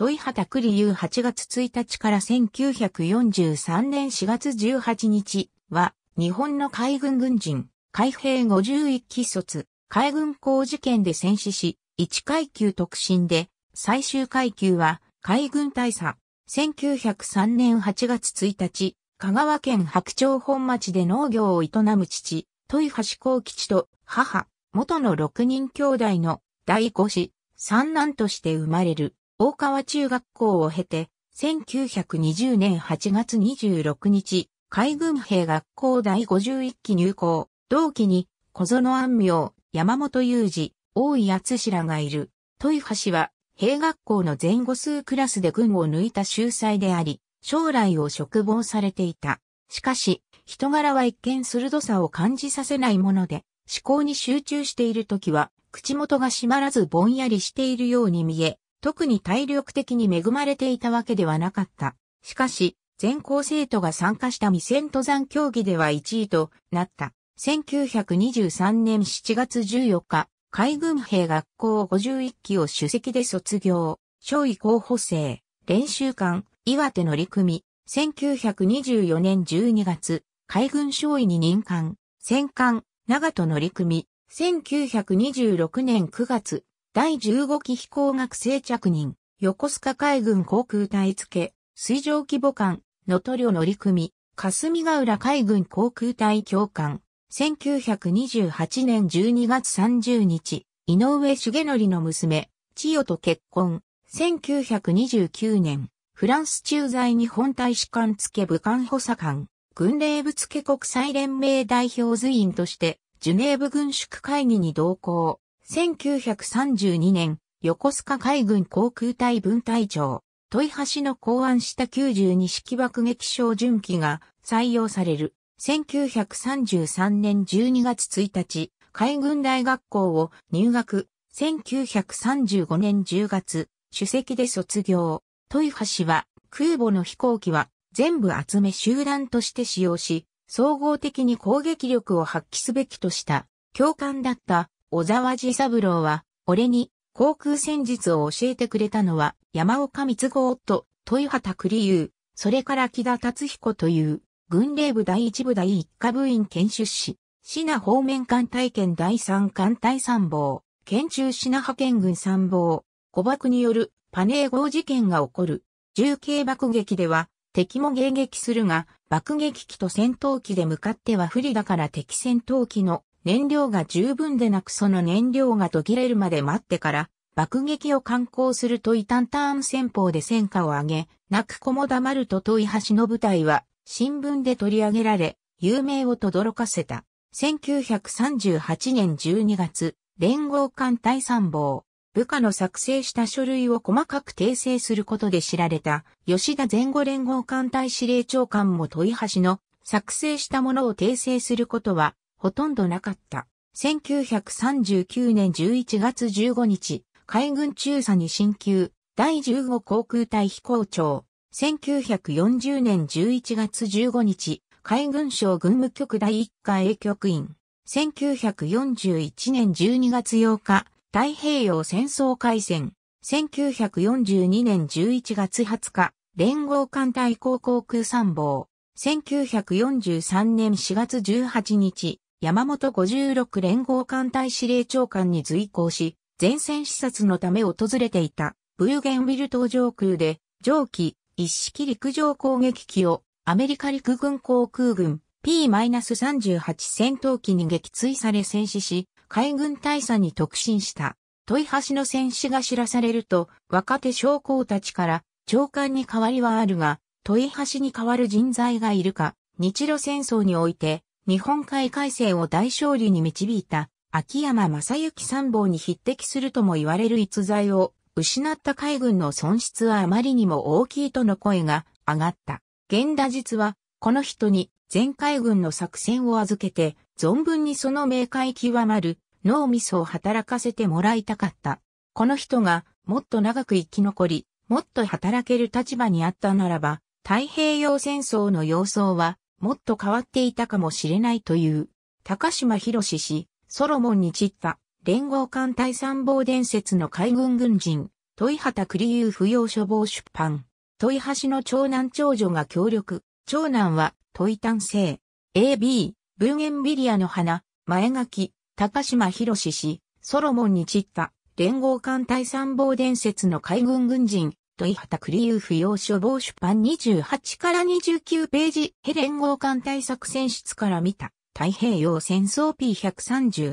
問畑栗優8月1日から1943年4月18日は、日本の海軍軍人、海兵51期卒、海軍工事件で戦死し、1階級特進で、最終階級は、海軍大佐。1903年8月1日、香川県白鳥本町で農業を営む父、戸井橋幸吉と母、元の6人兄弟の第5子、三男として生まれる。大川中学校を経て、1920年8月26日、海軍兵学校第51期入校、同期に小園安明、山本雄二、大井厚志らがいる。豊橋は、兵学校の前後数クラスで軍を抜いた秀才であり、将来を嘱望されていた。しかし、人柄は一見鋭さを感じさせないもので、思考に集中しているときは、口元が閉まらずぼんやりしているように見え、特に体力的に恵まれていたわけではなかった。しかし、全校生徒が参加した未戦登山競技では1位となった。1923年7月14日、海軍兵学校51期を主席で卒業、少尉候補生、練習官、岩手の陸組、1924年12月、海軍少尉に任官、戦艦、長門の陸組、1926年9月、第15期飛行学生着任、横須賀海軍航空隊付、水上規模艦、能登領乗組、霞ヶ浦海軍航空隊教官、1928年12月30日、井上重則の娘、千代と結婚、1929年、フランス駐在日本大使館付武漢補佐官、軍令部付国際連盟代表図員として、ジュネーブ軍縮会議に同行。1932年、横須賀海軍航空隊分隊長、豊橋の考案した92式爆撃小準機が採用される。1933年12月1日、海軍大学校を入学。1935年10月、主席で卒業。豊橋は空母の飛行機は全部集め集団として使用し、総合的に攻撃力を発揮すべきとした。教官だった小沢治三郎は、俺に航空戦術を教えてくれたのは山岡光五夫、豊畑栗優、それから木田達彦という軍令部第一部第一課部員研修士、品方面艦隊県第三艦隊参謀、県中品派遣軍参謀、誤爆によるパネー号事件が起こる。重慶爆撃では敵も迎撃するが、爆撃機と戦闘機で向かっては不利だから敵戦闘機の燃料が十分でなくその燃料が途切れるまで待ってから、爆撃を敢行するとイタンターン戦法で戦果を上げ、泣く子も黙ると問い橋の部隊は、新聞で取り上げられ、有名を轟かせた。1938年12月、連合艦隊参謀、部下の作成した書類を細かく訂正することで知られた、吉田前後連合艦隊司令長官も問い橋の作成したものを訂正することは、ほとんどなかった。1939年11月15日、海軍中佐に進級、第15航空隊飛行長。1940年11月15日、海軍省軍務局第1課 A 局員。1941年12月8日、太平洋戦争開戦。1942年11月20日、連合艦隊航航空参謀。1943年4月18日、山本56連合艦隊司令長官に随行し、前線視察のため訪れていた、ブーゲンウィル島上空で、上記、一式陸上攻撃機を、アメリカ陸軍航空軍 P-38 戦闘機に撃墜され戦死し、海軍大佐に特進した。問い橋の戦死が知らされると、若手将校たちから、長官に代わりはあるが、問い橋に代わる人材がいるか、日露戦争において、日本海海戦を大勝利に導いた秋山正幸参謀に匹敵するとも言われる逸材を失った海軍の損失はあまりにも大きいとの声が上がった。現打実はこの人に全海軍の作戦を預けて存分にその明快極まる脳みそを働かせてもらいたかった。この人がもっと長く生き残り、もっと働ける立場にあったならば、太平洋戦争の様相はもっと変わっていたかもしれないという、高島博氏、ソロモンに散った連合艦隊参謀伝説の海軍軍人、問畑栗ー不要処方出版。問橋の長男長女が協力。長男は、問いン生。AB、ブーゲンビリアの花、前書き、高島博氏、ソロモンに散った連合艦隊参謀伝説の海軍軍人、トイハタクリーフ要所防出版28から29ページ、ヘレン号艦隊作戦室から見た、太平洋戦争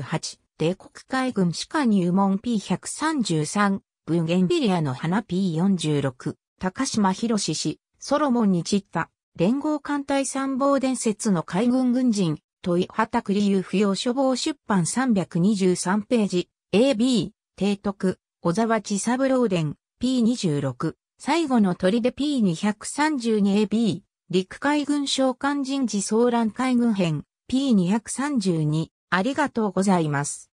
P138、帝国海軍歯科入門 P133、ブンゲンビリアの花 P46、高島博氏、ソロモンに散った、連合艦隊参謀伝説の海軍軍人、トイハタクリーフ要処防出版323ページ、AB、提督、小沢千三郎伝、P26、最後の砦 P232AB、陸海軍召官人事騒乱海軍編 P232、ありがとうございます。